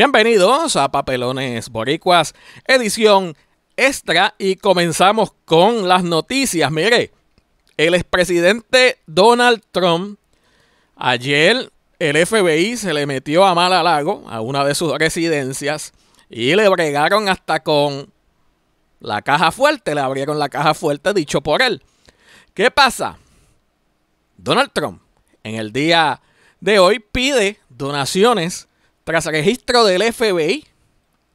Bienvenidos a Papelones Boricuas, edición extra y comenzamos con las noticias. Mire, el expresidente Donald Trump, ayer el FBI se le metió a mal lago a una de sus residencias y le bregaron hasta con la caja fuerte, le abrieron la caja fuerte dicho por él. ¿Qué pasa? Donald Trump en el día de hoy pide donaciones tras registro del FBI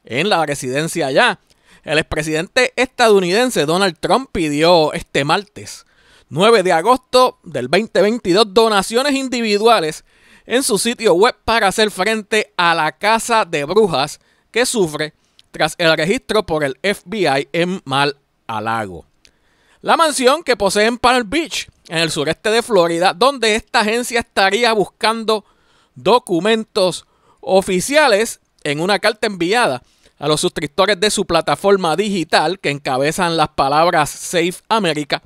en la residencia allá, el expresidente estadounidense Donald Trump pidió este martes, 9 de agosto del 2022, donaciones individuales en su sitio web para hacer frente a la casa de brujas que sufre tras el registro por el FBI en Mal Alago. La mansión que posee en Palm Beach, en el sureste de Florida, donde esta agencia estaría buscando documentos oficiales en una carta enviada a los suscriptores de su plataforma digital que encabezan las palabras Safe America,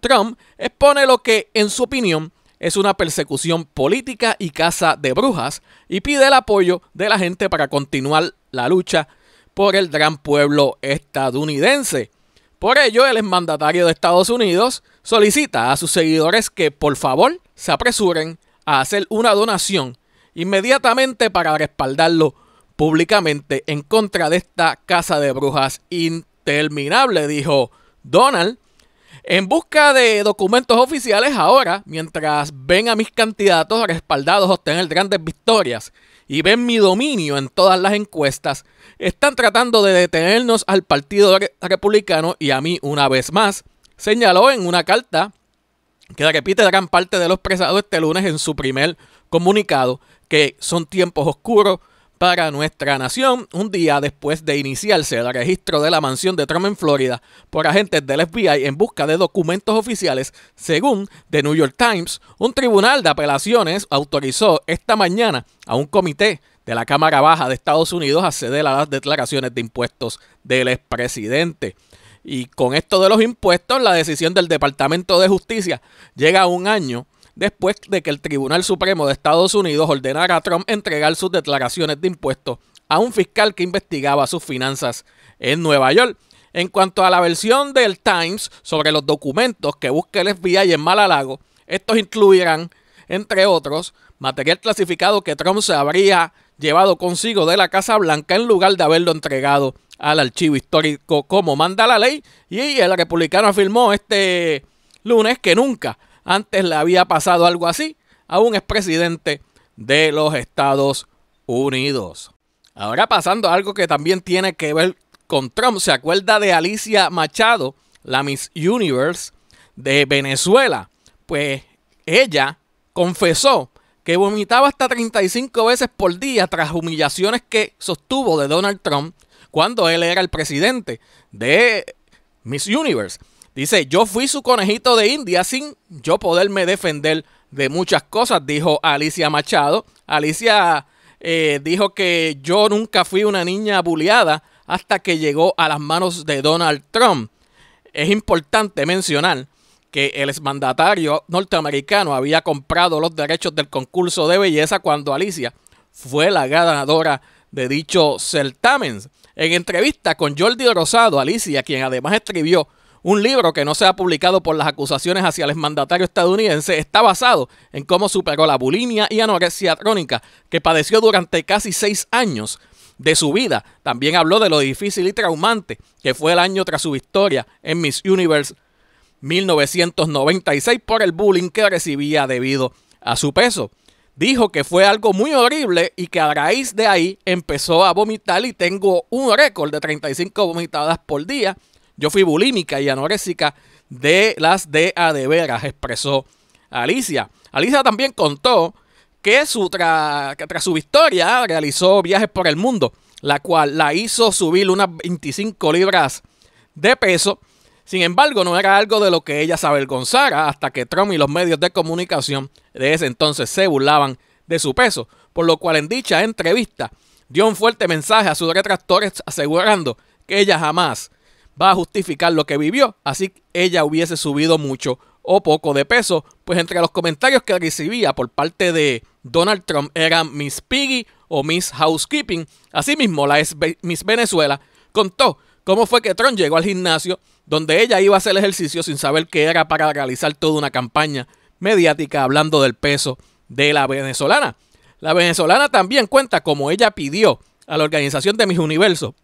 Trump expone lo que, en su opinión, es una persecución política y caza de brujas y pide el apoyo de la gente para continuar la lucha por el gran pueblo estadounidense. Por ello, el exmandatario de Estados Unidos solicita a sus seguidores que por favor se apresuren a hacer una donación inmediatamente para respaldarlo públicamente en contra de esta casa de brujas interminable, dijo Donald. En busca de documentos oficiales ahora, mientras ven a mis candidatos respaldados obtener grandes victorias y ven mi dominio en todas las encuestas, están tratando de detenernos al Partido Republicano y a mí una vez más, señaló en una carta que repite gran parte de los presados este lunes en su primer comunicado, que son tiempos oscuros para nuestra nación, un día después de iniciarse el registro de la mansión de Trump en Florida por agentes del FBI en busca de documentos oficiales, según The New York Times, un tribunal de apelaciones autorizó esta mañana a un comité de la Cámara Baja de Estados Unidos a ceder a las declaraciones de impuestos del expresidente. Y con esto de los impuestos, la decisión del Departamento de Justicia llega un año después de que el Tribunal Supremo de Estados Unidos ordenara a Trump entregar sus declaraciones de impuestos a un fiscal que investigaba sus finanzas en Nueva York. En cuanto a la versión del Times sobre los documentos que busca el FBI en Malalago, estos incluirán, entre otros, material clasificado que Trump se habría llevado consigo de la Casa Blanca en lugar de haberlo entregado al archivo histórico como manda la ley. Y el republicano afirmó este lunes que nunca antes le había pasado algo así a un expresidente de los Estados Unidos. Ahora pasando a algo que también tiene que ver con Trump. ¿Se acuerda de Alicia Machado, la Miss Universe de Venezuela? Pues ella confesó que vomitaba hasta 35 veces por día tras humillaciones que sostuvo de Donald Trump cuando él era el presidente de Miss Universe. Dice, yo fui su conejito de India sin yo poderme defender de muchas cosas, dijo Alicia Machado. Alicia eh, dijo que yo nunca fui una niña buleada hasta que llegó a las manos de Donald Trump. Es importante mencionar que el exmandatario norteamericano había comprado los derechos del concurso de belleza cuando Alicia fue la ganadora de dicho certamen. En entrevista con Jordi Rosado, Alicia, quien además escribió un libro que no se ha publicado por las acusaciones hacia el exmandatario estadounidense, está basado en cómo superó la bulimia y anorexia crónica que padeció durante casi seis años de su vida. También habló de lo difícil y traumante que fue el año tras su victoria en Miss Universe 1996 por el bullying que recibía debido a su peso. Dijo que fue algo muy horrible y que a raíz de ahí empezó a vomitar y tengo un récord de 35 vomitadas por día. Yo fui bulímica y anorésica de las de a de veras, expresó Alicia. Alicia también contó que, su que tras su victoria realizó viajes por el mundo, la cual la hizo subir unas 25 libras de peso sin embargo, no era algo de lo que ella se avergonzara hasta que Trump y los medios de comunicación de ese entonces se burlaban de su peso, por lo cual en dicha entrevista dio un fuerte mensaje a sus retractores asegurando que ella jamás va a justificar lo que vivió, así que ella hubiese subido mucho o poco de peso, pues entre los comentarios que recibía por parte de Donald Trump eran Miss Piggy o Miss Housekeeping. Asimismo, la Miss Venezuela contó cómo fue que Trump llegó al gimnasio donde ella iba a hacer ejercicio sin saber que era para realizar toda una campaña mediática hablando del peso de la venezolana. La venezolana también cuenta como ella pidió a la organización de Mis Universo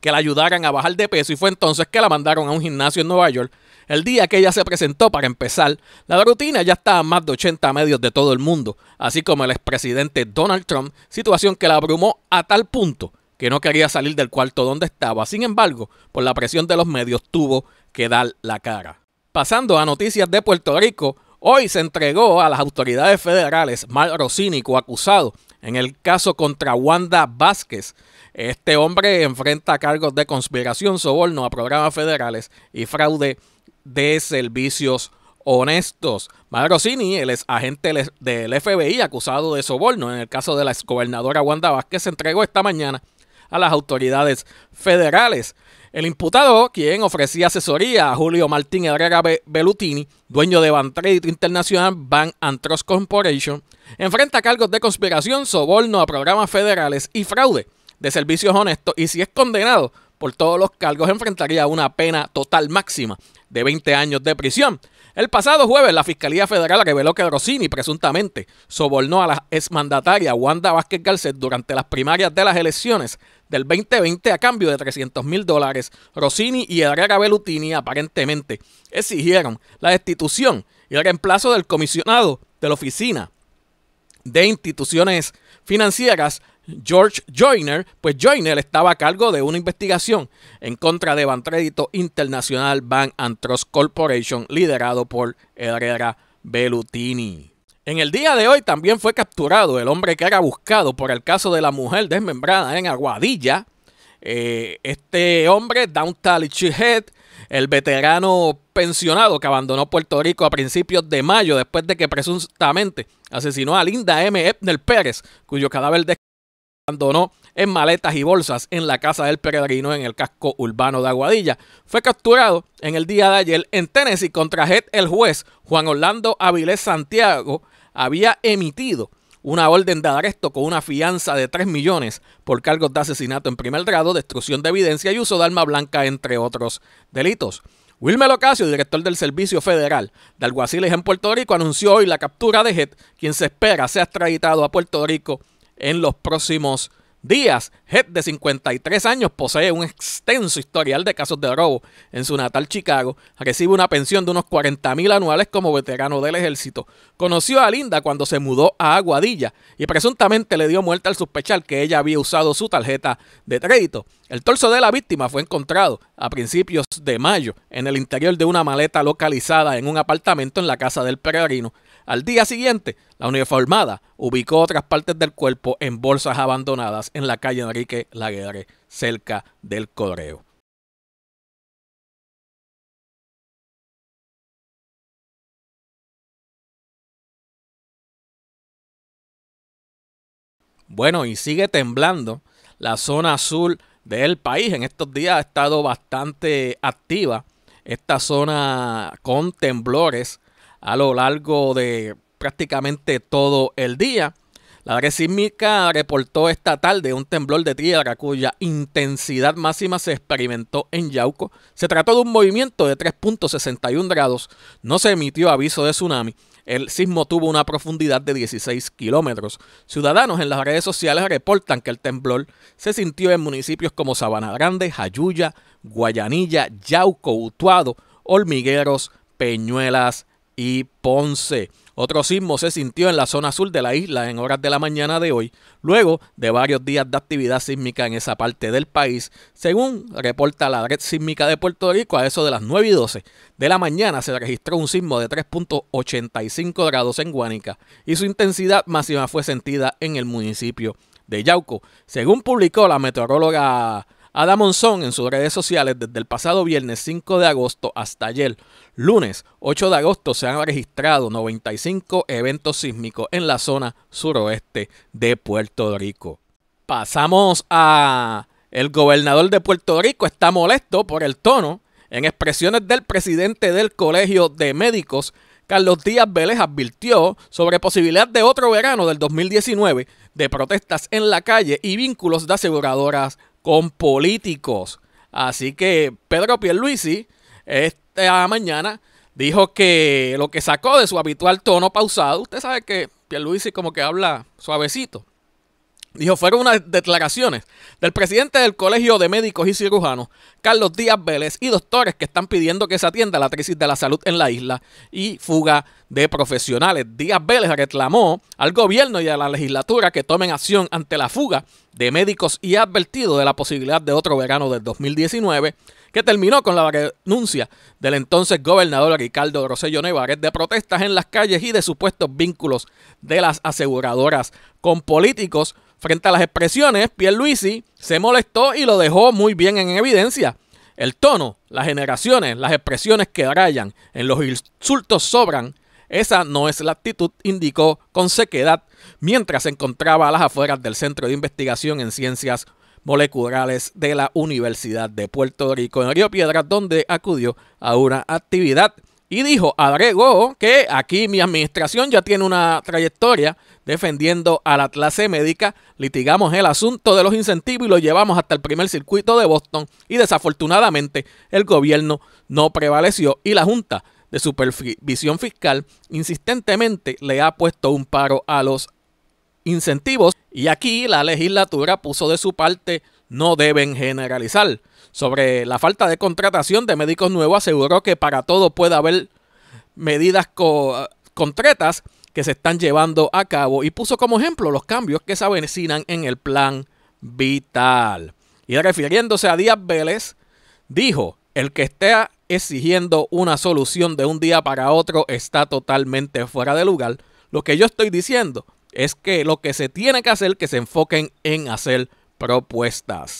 que la ayudaran a bajar de peso y fue entonces que la mandaron a un gimnasio en Nueva York. El día que ella se presentó para empezar, la rutina ya estaba más de 80 medios de todo el mundo, así como el expresidente Donald Trump, situación que la abrumó a tal punto que no quería salir del cuarto donde estaba. Sin embargo, por la presión de los medios tuvo que dar la cara. Pasando a noticias de Puerto Rico, hoy se entregó a las autoridades federales Mar Rosini, acusado en el caso contra Wanda Vázquez. Este hombre enfrenta cargos de conspiración, soborno a programas federales y fraude de servicios honestos. Rossini, el ex agente del FBI acusado de soborno en el caso de la exgobernadora Wanda Vázquez, se entregó esta mañana a las autoridades federales. El imputado, quien ofrecía asesoría a Julio Martín Herrera Bellutini, dueño de Trade Internacional, Bank and Corporation, enfrenta cargos de conspiración, soborno a programas federales y fraude de servicios honestos y si es condenado por todos los cargos enfrentaría una pena total máxima de 20 años de prisión. El pasado jueves la Fiscalía Federal reveló que Rossini presuntamente sobornó a la exmandataria Wanda Vázquez Garcet durante las primarias de las elecciones del 2020 a cambio de 300 mil dólares. Rossini y Herrera Bellutini aparentemente exigieron la destitución y el reemplazo del comisionado de la oficina de instituciones financieras George Joyner, pues Joyner estaba a cargo de una investigación en contra de Bancrédito Internacional Bank and Trust Corporation liderado por Herrera Bellutini. En el día de hoy también fue capturado el hombre que era buscado por el caso de la mujer desmembrada en Aguadilla. Eh, este hombre, Downtal Head, el veterano pensionado que abandonó Puerto Rico a principios de mayo después de que presuntamente asesinó a Linda M. Ebner Pérez, cuyo cadáver abandonó en maletas y bolsas en la casa del peregrino en el casco urbano de Aguadilla. Fue capturado en el día de ayer en Tennessee contra Head el juez Juan Orlando Avilés Santiago había emitido una orden de arresto con una fianza de 3 millones por cargos de asesinato en primer grado, destrucción de evidencia y uso de arma blanca, entre otros delitos. Wilmer Ocasio, director del Servicio Federal de Alguaciles en Puerto Rico, anunció hoy la captura de Jet, quien se espera sea extraditado a Puerto Rico en los próximos Díaz, head de 53 años, posee un extenso historial de casos de robo en su natal Chicago. Recibe una pensión de unos 40 mil anuales como veterano del ejército. Conoció a Linda cuando se mudó a Aguadilla y presuntamente le dio muerte al sospechar que ella había usado su tarjeta de crédito. El torso de la víctima fue encontrado a principios de mayo en el interior de una maleta localizada en un apartamento en la casa del peregrino. Al día siguiente, la uniformada ubicó otras partes del cuerpo en bolsas abandonadas en la calle Enrique Laguerre, cerca del Correo. Bueno, y sigue temblando la zona azul del país. En estos días ha estado bastante activa esta zona con temblores a lo largo de prácticamente todo el día. La red sísmica reportó esta tarde un temblor de tierra cuya intensidad máxima se experimentó en Yauco. Se trató de un movimiento de 3.61 grados. No se emitió aviso de tsunami. El sismo tuvo una profundidad de 16 kilómetros. Ciudadanos en las redes sociales reportan que el temblor se sintió en municipios como Sabana Grande, Jayuya, Guayanilla, Yauco, Utuado, Hormigueros, Peñuelas y Ponce. Otro sismo se sintió en la zona sur de la isla en horas de la mañana de hoy, luego de varios días de actividad sísmica en esa parte del país. Según reporta la red sísmica de Puerto Rico, a eso de las 9 y 12 de la mañana se registró un sismo de 3.85 grados en Guánica y su intensidad máxima fue sentida en el municipio de Yauco. Según publicó la meteoróloga Ada Monzón en sus redes sociales desde el pasado viernes 5 de agosto hasta ayer, lunes 8 de agosto, se han registrado 95 eventos sísmicos en la zona suroeste de Puerto Rico. Pasamos a... El gobernador de Puerto Rico está molesto por el tono en expresiones del presidente del Colegio de Médicos, Carlos Díaz Vélez advirtió sobre posibilidad de otro verano del 2019 de protestas en la calle y vínculos de aseguradoras con políticos. Así que Pedro Pierluisi esta mañana dijo que lo que sacó de su habitual tono pausado, usted sabe que Pierluisi como que habla suavecito, Dijo, fueron unas declaraciones del presidente del Colegio de Médicos y Cirujanos, Carlos Díaz Vélez, y doctores que están pidiendo que se atienda la crisis de la salud en la isla y fuga de profesionales. Díaz Vélez reclamó al gobierno y a la legislatura que tomen acción ante la fuga de médicos y ha advertido de la posibilidad de otro verano del 2019 que terminó con la renuncia del entonces gobernador Ricardo Rosello Nevares de protestas en las calles y de supuestos vínculos de las aseguradoras con políticos. Frente a las expresiones, Pierluisi se molestó y lo dejó muy bien en evidencia. El tono, las generaciones, las expresiones que rayan, en los insultos sobran. Esa no es la actitud, indicó con sequedad mientras se encontraba a las afueras del Centro de Investigación en Ciencias Moleculares de la Universidad de Puerto Rico en Río Piedras, donde acudió a una actividad y dijo, agregó que aquí mi administración ya tiene una trayectoria defendiendo a la clase médica, litigamos el asunto de los incentivos y lo llevamos hasta el primer circuito de Boston y desafortunadamente el gobierno no prevaleció y la Junta de Supervisión Fiscal insistentemente le ha puesto un paro a los incentivos y aquí la legislatura puso de su parte no deben generalizar. Sobre la falta de contratación de médicos nuevos, aseguró que para todo puede haber medidas concretas que se están llevando a cabo y puso como ejemplo los cambios que se avecinan en el plan vital. Y refiriéndose a Díaz Vélez, dijo, el que esté exigiendo una solución de un día para otro está totalmente fuera de lugar. Lo que yo estoy diciendo es que lo que se tiene que hacer, que se enfoquen en hacer propuestas.